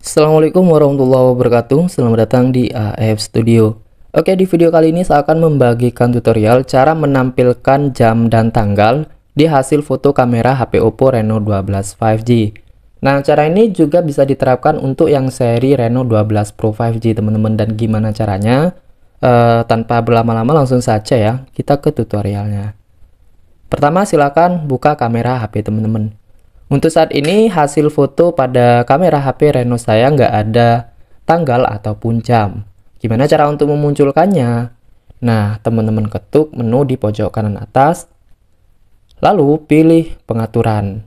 Assalamualaikum warahmatullahi wabarakatuh Selamat datang di AF Studio Oke di video kali ini saya akan membagikan tutorial cara menampilkan jam dan tanggal di hasil foto kamera HP Oppo Reno 12 5G Nah cara ini juga bisa diterapkan untuk yang seri Reno 12 Pro 5G teman-teman dan gimana caranya e, tanpa berlama-lama langsung saja ya kita ke tutorialnya Pertama silakan buka kamera HP teman-teman untuk saat ini hasil foto pada kamera HP Reno saya nggak ada tanggal ataupun jam. Gimana cara untuk memunculkannya? Nah, teman-teman ketuk menu di pojok kanan atas, lalu pilih pengaturan.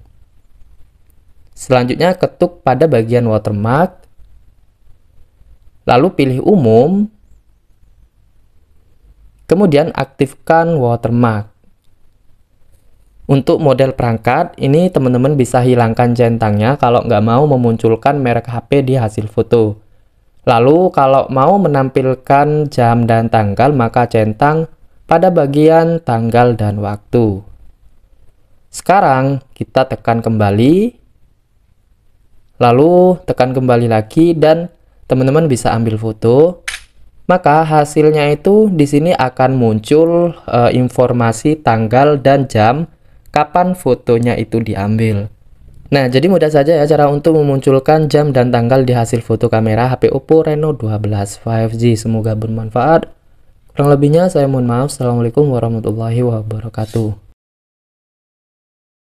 Selanjutnya ketuk pada bagian watermark, lalu pilih umum, kemudian aktifkan watermark. Untuk model perangkat, ini teman-teman bisa hilangkan centangnya kalau nggak mau memunculkan merek HP di hasil foto. Lalu, kalau mau menampilkan jam dan tanggal, maka centang pada bagian tanggal dan waktu. Sekarang, kita tekan kembali, lalu tekan kembali lagi, dan teman-teman bisa ambil foto. Maka hasilnya itu di sini akan muncul e, informasi tanggal dan jam kapan fotonya itu diambil. Nah, jadi mudah saja ya cara untuk memunculkan jam dan tanggal di hasil foto kamera HP Oppo Reno 12 5G. Semoga bermanfaat. Kurang lebihnya saya mohon maaf. Assalamualaikum warahmatullahi wabarakatuh.